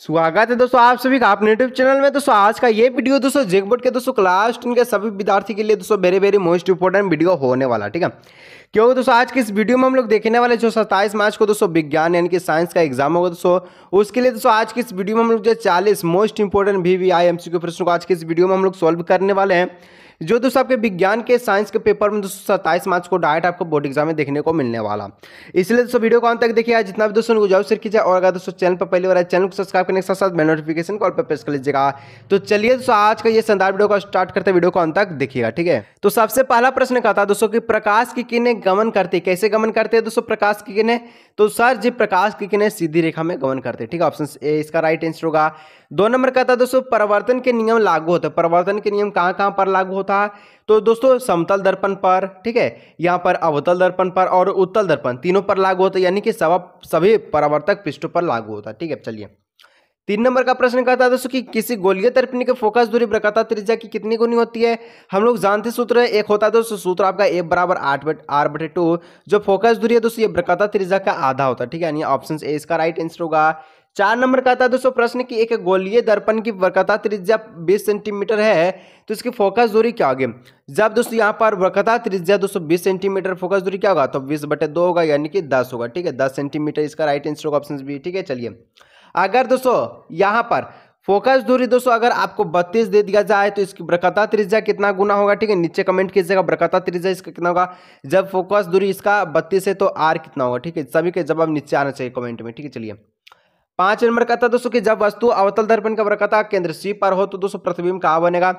स्वागत है दोस्तों आप सभी का अपने यूट्यूब चैनल में दोस्तों आज का ये वीडियो दोस्तों जेकबोर्ड के दोस्तों क्लास टेन के सभी विद्यार्थी के लिए दोस्तों very very most important video होने वाला ठीक है क्योंकि दोस्तों आज की इस वीडियो में हम लोग देखने वाले जो सत्ताईस मार्च को दोस्तों विज्ञान यानी कि साइंस का एग्जाम होगा दोस्तों उसके लिए दोस्तों आज की इस वीडियो में हम लोग जो चालीस most important V V I M C के प्रश्न को आज की इस वीडियो में हम लोग सॉल्व करने वाले हैं जो दोस्तों आपके विज्ञान के साइंस के पेपर में दोस्तों सत्ताईस मार्च को डायरेक्ट आपको बोर्ड एग्जाम में देखने को मिलने वाला इसलिए दोस्तों वीडियो को अंत तक देखिए जितना भी दोस्तों गुजारू सर कीजिए और अगर दोस्तों चैनल पर पहले बार चैनल को सब्सक्राइब करने के साथ साथ नोटिफिकेशन कॉल पर प्रेस कर लीजिएगा तो चलिए दोस्तों आज का ये शानदार वीडियो को स्टार्ट करते वीडियो को अंत तक देखिएगा ठीक है तो सबसे पहला प्रश्न कहता है दोस्तों की प्रकाश की किरणें गमन करती कैसे गमन करते हैं दोस्तों प्रकाश की किन्ने तो सर जी प्रकाश की किरणें सीधी रेखा में गमन करते ठीक है ऑप्शन ए इसका राइट आंसर होगा दो नंबर कहता है दोस्तों परिवर्तन के नियम लागू होते हैं परिवर्तन के नियम कहाँ कहाँ पर लागू होते होता तो दोस्तों समतल दर्पण पर ठीक है यहाँ पर अवतल दर्पण पर और उत्तल दर्पण तीनों पर लागू होता है यानी कि सब सभी परावर्तक पृष्ठों पर लागू होता है ठीक है चलिए तीन नंबर का प्रश्न कहता है दोस्तों कि किसी गोलीय तर्पणी के फोकस दूरी प्रकता त्रिज्या की कितनी गुनी होती है हम लोग जानते सूत्र है एक होता है दोस्तों सूत्र आपका एक बराबर आठ बट आर बटे टू जो फोकस दूरी है दोस्तों ये प्रकता त्रिज्या का आधा होता है ठीक है यानी ऑप्शन ए इसका राइट आंसर होगा चार नंबर का था दोस्तों प्रश्न की एक गोलीय दर्पण की वर्कता त्रिज्या 20 सेंटीमीटर है तो इसकी फोकस दूरी क्या होगी जब दोस्तों यहाँ पर वर्कता त्रिज्या दोस्तों 20 सेंटीमीटर फोकस दूरी क्या होगा तो 20 बटे दो होगा यानी कि 10 होगा ठीक है 10 सेंटीमीटर इसका राइट आंसर होगा ऑप्शन बी ठीक है चलिए अगर दोस्तों यहाँ पर फोकस दूरी दोस्तों अगर आपको बत्तीस दे दिया जाए तो इसकी ब्रकता त्रिज्या कितना गुना होगा ठीक है नीचे कमेंट कीजिएगा ब्रकता त्रिज्या इसका कितना होगा जब फोकस दूरी इसका बत्तीस है तो आर कितना होगा ठीक है सभी के जवाब नीचे आना चाहिए कमेंट में ठीक है चलिए पांच नंबर का था दोस्तों कि जब वस्तु अवतल दर्पण का वर्कता केंद्र सी पर हो तो दोस्तों प्रतिबिंब कहा बनेगा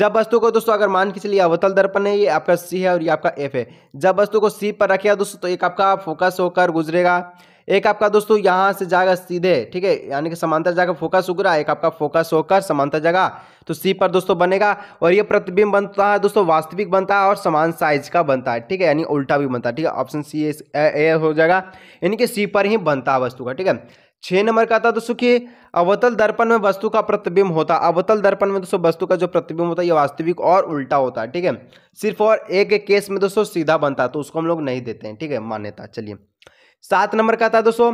जब वस्तु को दोस्तों अगर मान के चलिए अवतल दर्पण है ये आपका सी है और ये आपका एफ है जब वस्तु को सी पर रखेगा दोस्तों तो एक आपका फोकस होकर गुजरेगा एक आपका दोस्तों यहाँ से जाएगा सीधे ठीक है यानी कि समांतर जाकर फोकस उगरा एक आपका फोकस होकर समांतर जगह तो सी पर दोस्तों बनेगा और ये प्रतिबिंब बनता है दोस्तों वास्तविक बनता है और समान साइज का बनता है ठीक है यानी उल्टा भी बनता है ठीक है ऑप्शन सी ए हो जाएगा यानी कि सी पर ही बनता है वस्तु का ठीक है छः नंबर का था दोस्तों कि अवतल दर्पण में वस्तु का प्रतिबिंब होता अवतल दर्पण में दोस्तों वस्तु का जो प्रतिबिंब होता है ये वास्तविक और उल्टा होता है ठीक है सिर्फ और एक एक केस में दोस्तों सीधा बनता है तो उसको हम लोग नहीं देते हैं ठीक है मान्यता चलिए सात नंबर का था दोस्तों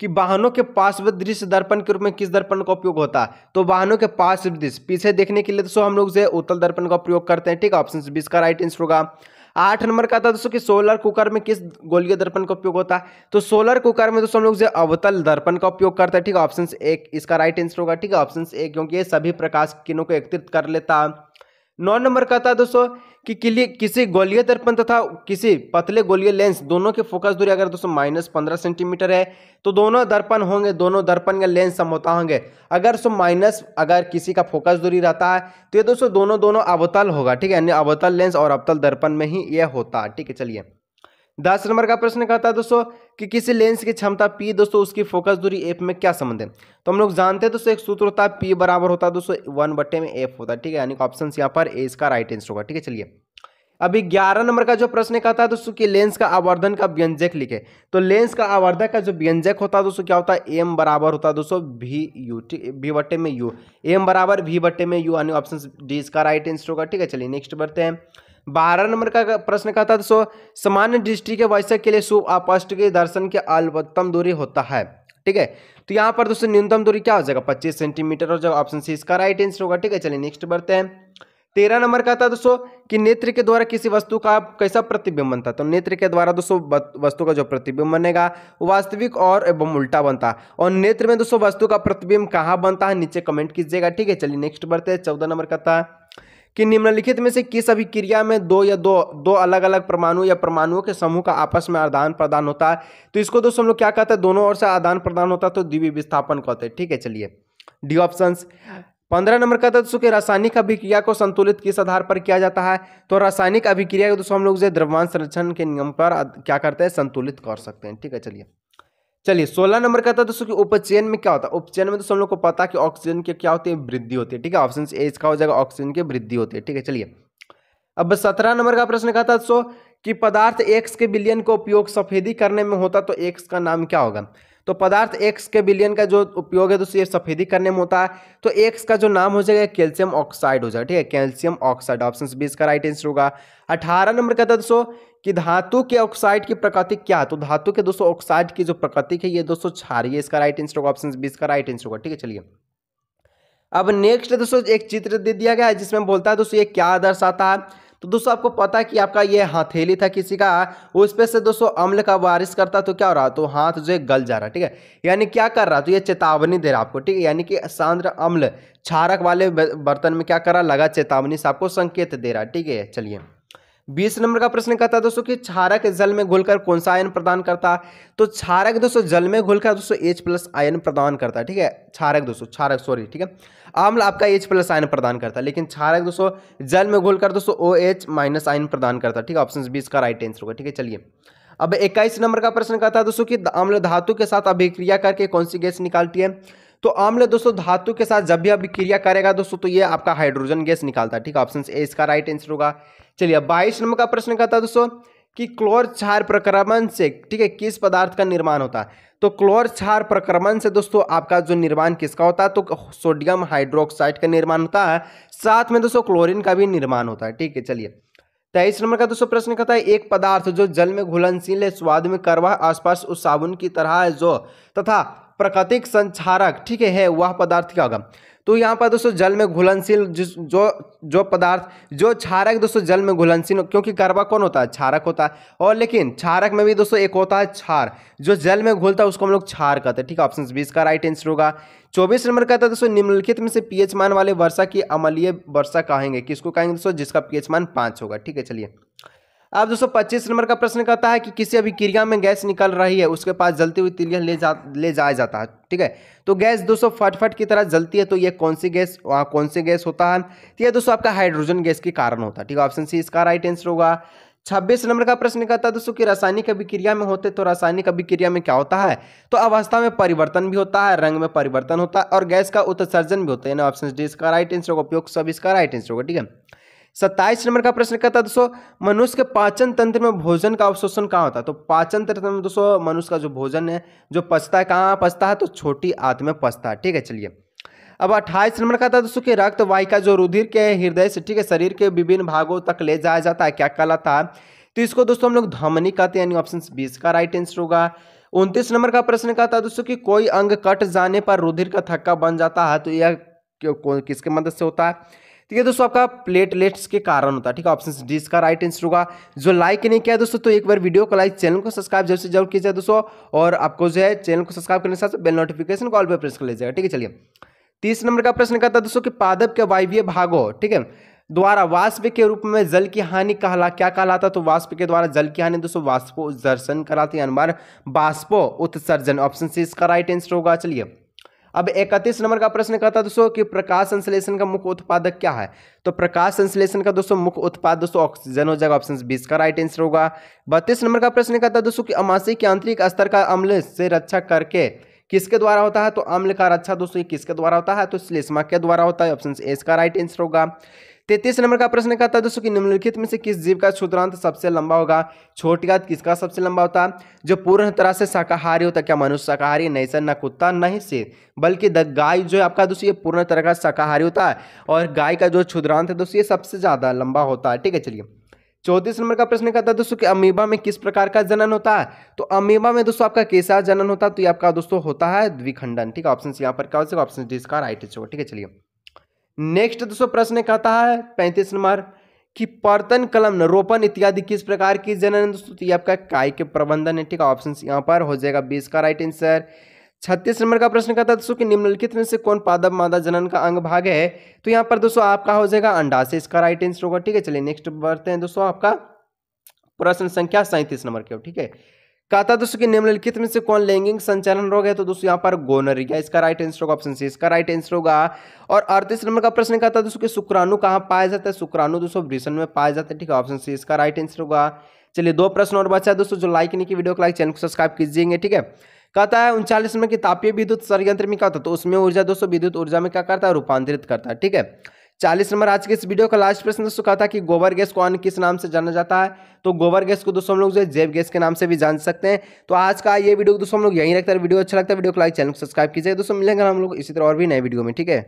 कि वाहनों के पार्श्व दृश्य दर्पण के रूप में किस दर्पण का उपयोग होता है तो वाहनों के पार्श्व दृश्य पीछे देखने के लिए दोस्तों हम लोग जो उत्तल दर्पण का प्रयोग करते हैं ठीक है ऑप्शन बीस का राइट आंसर होगा आठ नंबर का था दोस्तों कि सोलर कुकर में किस गोलीय दर्पण का उपयोग होता है तो सोलर कुकर में दोस्तों हम लोग जो अवतल दर्पण का उपयोग करता है ठीक है ऑप्शन एक इसका राइट आंसर होगा ठीक है ऑप्शन ए क्योंकि ये सभी प्रकाश किनों को एकत्रित कर लेता है नौ नंबर का था दोस्तों कि किली किसी गोलीय दर्पण तथा किसी पतले गोलीय लेंस दोनों के फोकस दूरी अगर दोस्तों माइनस पंद्रह सेंटीमीटर है तो दोनों दर्पण होंगे दोनों दर्पण या लेंस समोता होंगे अगर सो माइनस अगर किसी का फोकस दूरी रहता है तो ये दोस्तों दोनों दोनों अवतल होगा ठीक है यानी अवतल लेंस और अवतल दर्पण में ही यह होता है ठीक है चलिए दस नंबर का प्रश्न कहता है दोस्तों कि किसी लेंस की क्षमता पी दोस्तों उसकी फोकस दूरी एफ में क्या संबंध है तो हम लोग जानते हैं दोस्तों एक सूत्र होता है पी बराबर होता है दोस्तों वन बट्टे में एफ होता है ठीक है यानी ऑप्शन यहाँ पर ए इसका राइट आंसर होगा ठीक है चलिए अभी ग्यारह नंबर का जो प्रश्न कहता है दोस्तों की लेंस का आवर्धन का व्यंजक लिखे तो लेंस का आवर्धक का जो व्यंजक होता है दोस्तों क्या होता है एम बराबर होता है दोस्तों भी यू ठीक भी बट्टे में यू एम बराबर भी बट्टे में यू यानी ऑप्शन डी इसका राइट आंसर होगा ठीक है चलिए नेक्स्ट बढ़ते हैं बारह नंबर का प्रश्न कहता था सो तो सामान्य दृष्टि के वैश्य के लिए शुभ अपष्ट के दर्शन के अल्पतम दूरी होता है ठीक है तो यहाँ पर दोस्तों न्यूनतम दूरी क्या हो जाएगा पच्चीस सेंटीमीटर हो जाएगा ऑप्शन सी इसका राइट आंसर होगा ठीक है चलिए नेक्स्ट बढ़ते हैं तेरह नंबर का था दोस्तों कि नेत्र के द्वारा किसी वस्तु का कैसा प्रतिबिंब बनता तो नेत्र के द्वारा दोस्तों वस्तु का जो प्रतिबिंब बनेगा वास्तविक और एवं उल्टा बनता और नेत्र में दोस्तों वस्तु का प्रतिबिंब कहाँ बनता है नीचे कमेंट कीजिएगा ठीक है चलिए नेक्स्ट बढ़ते हैं चौदह नंबर का था कि निम्नलिखित में से किस अभिक्रिया में दो या दो दो अलग अलग परमाणु या परमाणुओं के समूह का आपस में आदान प्रदान होता है तो इसको दोस्तों हम लोग क्या कहते हैं दोनों ओर से आदान प्रदान होता है तो द्वि विस्थापन कहते हैं ठीक है चलिए डी ऑप्शन पंद्रह नंबर का दोस्तों के रासायनिक अभिक्रिया को संतुलित किस आधार पर किया जाता है तो रासायनिक अभिक्रिया को दोस्तों हम लोग जो द्रव्यमान संरक्षण के नियम पर क्या करते हैं संतुलित कर सकते हैं ठीक है चलिए चलिए सोलह नंबर का था दोस्तों कि उपचयन में क्या होता है उपचयन में दोस्तों सब लोग को पता कि ऑक्सीजन के क्या होते हैं वृद्धि होती है ठीक है ऑप्शन ए इसका हो जाएगा ऑक्सीजन की वृद्धि होती है ठीक है चलिए अब सत्रह नंबर का प्रश्न कहा था दोस्तों कि पदार्थ एक्स के बिलियन का उपयोग सफेदी करने में होता तो एक्स का नाम क्या होगा तो पदार्थ एक्स के बिलियन का जो उपयोग है दोस्तों ये सफेदी करने में होता है तो एक्स का जो नाम हो जाएगा कैल्शियम ऑक्साइड हो जाएगा ठीक है कैल्शियम ऑक्साइड ऑप्शन बी इसका राइट आंसर होगा अठारह नंबर का था दोस्तों कि धातु के ऑक्साइड की प्रकृति क्या है तो धातु के दोस्तों ऑक्साइड की जो प्रकृति है ये दोस्तों छारिये इसका राइट आंसर होगा ऑप्शन बी इसका राइट आंसर होगा ठीक है चलिए अब नेक्स्ट दोस्तों एक चित्र दे दिया गया है जिसमें बोलता है दोस्तों ये क्या दर्शाता है तो दोस्तों आपको पता है कि आपका ये हथेली था किसी का उस पर से दोस्तों अम्ल का बारिश करता तो क्या हो रहा तो हाथ जो है गल जा रहा ठीक है यानी क्या कर रहा तो ये चेतावनी दे रहा आपको ठीक है यानी कि सांद्र अम्ल छारक वाले बर्तन में क्या कर रहा लगा चेतावनी से आपको संकेत दे रहा ठीक है चलिए बीस नंबर का प्रश्न कहता है दोस्तों कि क्षारक जल में घुलकर कौन सा आयन प्रदान करता है तो क्षारक दोस्तों जल में घुलकर दोस्तों एच प्लस आयन प्रदान करता है ठीक है क्षारक दोस्तों क्षारक सॉरी ठीक है आम्ल आपका एच प्लस आयन प्रदान करता है लेकिन क्षारक दोस्तों जल में घुलकर दोस्तों ओ एच माइनस आयन प्रदान करता है ठीक है ऑप्शन बीस का राइट आंसर होगा ठीक है चलिए अब इक्कीस नंबर का प्रश्न कहता है दोस्तों की आम्ल धातु के साथ अभिक्रिया करके कौन सी गैस निकालती है तो अम्ल दोस्तों धातु के साथ जब भी अभिक्रिया करेगा दोस्तों तो ये आपका हाइड्रोजन गैस निकालता है ठीक है ऑप्शन ए इसका राइट आंसर होगा चलिए बाईस नंबर का प्रश्न कहता है दोस्तों कि क्लोर क्षार प्रक्रमण से ठीक है किस पदार्थ का निर्माण होता है तो क्लोर क्षार प्रक्रमण से दोस्तों आपका जो निर्माण किसका होता है तो सोडियम हाइड्रोक्साइड का निर्माण होता है साथ में दोस्तों क्लोरीन का भी निर्माण होता है ठीक है चलिए तेईस नंबर का दोस्तों प्रश्न कहता है एक पदार्थ जो जल में घुलनशील है स्वाद में करवा आसपास उस साबुन की तरह है जो तथा प्राकृतिक संचारक ठीक है वह पदार्थ क्या होगा तो यहाँ पर दोस्तों जल में घुलनशील जो जो पदार्थ जो क्षारक दोस्तों जल में घुलनशील क्योंकि करवा कौन होता है क्षारक होता है और लेकिन क्षारक में भी दोस्तों एक होता है क्षार जो जल में घुलता है उसको हम लोग क्षार कहते हैं ठीक है ऑप्शन बीस का राइट आंसर होगा चौबीस नंबर कहता है दोस्तों निम्नलिखित में से पीएच मान वाले वर्षा की अमलीय वर्षा कहेंगे किसको कहेंगे दोस्तों जिसका पीएच मान पाँच होगा ठीक है चलिए अब दोस्तों पच्चीस नंबर का प्रश्न कहता है कि किसी अभिक्रिया में गैस निकल रही है उसके पास जलती हुई तिलियन ले जा ले जाया जाता है ठीक है तो गैस दोस्तों फटफट की तरह जलती है तो यह कौन सी गैस वहाँ कौन सी गैस होता है तो यह दोस्तों आपका हाइड्रोजन गैस के कारण होता है ठीक है ऑप्शन सी इसका राइट आंसर होगा छब्बीस नंबर का प्रश्न कहता है दोस्तों कि रासायनिक अभिक्रिया में होते तो रासायनिक अभिक्रिया में क्या होता है तो अवस्था में परिवर्तन भी होता है रंग में परिवर्तन होता है और गैस का उत्सर्जन भी होता है ऑप्शन डी इसका राइट आंसर होगा उपयोग सब इसका राइट आंसर होगा ठीक है सत्ताईस नंबर का प्रश्न कहता है दोस्तों मनुष्य के पाचन तंत्र में भोजन का अवशोषण कहाँ होता है तो पाचन तंत्र में दोस्तों मनुष्य का जो भोजन है जो पचता है कहाँ पचता है तो छोटी आत में पचता है ठीक है चलिए अब अट्ठाईस नंबर का था दोस्तों कि रक्त वाहिका जो रुधिर के हृदय से ठीक है शरीर के विभिन्न भागों तक ले जाया जाता है क्या कहलाता है तो इसको दोस्तों हम लोग धमनी कहते हैं यानी ऑप्शन बीस का राइट आंसर होगा उनतीस नंबर का प्रश्न कहता है दोस्तों कि कोई अंग कट जाने पर रुधिर का थक्का बन जाता है तो यह किसके मदद से होता है ठीक है दोस्तों आपका प्लेटलेट्स के कारण होता है ठीक है ऑप्शन डी इसका राइट आंसर होगा जो लाइक नहीं किया दोस्तों तो एक बार वीडियो को लाइक चैनल को सब्सक्राइब जरूर से जरूर कीजिए दोस्तों और आपको जो है चैनल को सब्सक्राइब करने के साथ बेल नोटिफिकेशन कॉल पर प्रेस कर लीजिएगा ठीक है चलिए तीस नंबर का प्रश्न कहता है दोस्तों कि पादप के वायव्य भागो ठीक है द्वारा वाष्प के रूप में जल की हानि कहला क्या कहलाता तो वाष्प के द्वारा जल की हानि दोस्तों वाष्पोत्सर्जन कराती है अनुमान बाष्पो उत्सर्जन ऑप्शन सी इसका राइट आंसर होगा चलिए अब इकतीस नंबर का प्रश्न कहता है दोस्तों कि प्रकाश संश्लेषण का मुख्य उत्पादक क्या है तो प्रकाश संश्लेषण का दोस्तों मुख्य उत्पाद दोस्तों ऑक्सीजन हो जाएगा ऑप्शन बीस का राइट आंसर होगा बत्तीस नंबर का प्रश्न कहता है दोस्तों की अमासिक के आंतरिक स्तर का अम्ल से रक्षा करके किसके द्वारा होता है तो अम्ल का रक्षा दोस्तों किसके द्वारा होता है तो श्लेषमा के द्वारा होता है ऑप्शन ए इसका राइट आंसर होगा तैतीस नंबर का प्रश्न कहता है दोस्तों कि निम्नलिखित में से किस जीव का सूत्रांत सबसे लंबा होगा छोटी गात तो किसका सबसे लंबा होता है जो पूर्ण तरह से शाकाहारी होता है क्या मनुष्य शाकाहारी नहीं सर न कुत्ता नहीं सिर बल्कि द गाय जो है आपका दोस्तों ये पूर्ण तरह का शाकाहारी होता है और गाय का जो क्षुद्रांत है दोस्तों ये सबसे ज़्यादा लंबा होता है ठीक है चलिए चौतीस नंबर का प्रश्न कहता है दोस्तों कि अमीबा में किस प्रकार का जनन होता है तो अमीबा में दोस्तों आपका कैसा जनन होता है तो ये आपका दोस्तों होता है द्विखंडन ठीक है ऑप्शन यहाँ पर क्या ऑप्शन डी इसका राइट ठीक है चलिए नेक्स्ट दोस्तों प्रश्न कहता है पैंतीस नंबर कि पर्तन कलम रोपण इत्यादि किस प्रकार की जनन दोस्तों ये आपका काय के प्रबंधन है ठीक है ऑप्शन यहाँ पर हो जाएगा बीस का राइट आंसर छत्तीस नंबर का प्रश्न कहता है दोस्तों कि निम्नलिखित में से कौन पादप मादा जनन का अंग भाग है तो यहाँ पर दोस्तों आपका हो जाएगा अंडाशय इसका राइट आंसर होगा ठीक है चलिए नेक्स्ट बढ़ते हैं दोस्तों आपका प्रश्न संख्या सैंतीस नंबर के ठीक है कहा था दोस्तों कि निम्नलिखित में से कौन लैंगिक संचालन रोग है तो दोस्तों यहाँ पर गोनरिया इसका राइट आंसर होगा ऑप्शन सी इसका राइट आंसर होगा और अड़तीस नंबर का प्रश्न कहा था दोस्तों कि शुक्राणु कहाँ पाया जाता है शुक्राणु दोस्तों ब्रिशन में पाया जाता है ठीक है ऑप्शन सी इसका राइट आंसर होगा चलिए दो प्रश्न और बचा है दोस्तों जो लाइक नहीं की वीडियो को लाइक चैनल को सब्सक्राइब कीजिएगा ठीक है कहता है उनचालीस में कि तापीय विद्युत संयंत्र में क्या होता है तो उसमें ऊर्जा दोस्तों विद्युत ऊर्जा में क्या करता है रूपांतरित करता है ठीक है चालीस नंबर आज के इस वीडियो का लास्ट प्रश्न दोस्तों कहा था कि गोबर गैस को अन्य किस नाम से जाना जाता है तो गोबर गैस को दोस्तों हम लोग जो है जैव गैस के नाम से भी जान सकते हैं तो आज का ये वीडियो दोस्तों हम लोग यहीं रखते हैं वीडियो अच्छा लगता है वीडियो को लाइक चैनल को सब्सक्राइब कीजिए दोस्तों मिलेंगे हम लोग इसी तरह और भी नए वीडियो में ठीक है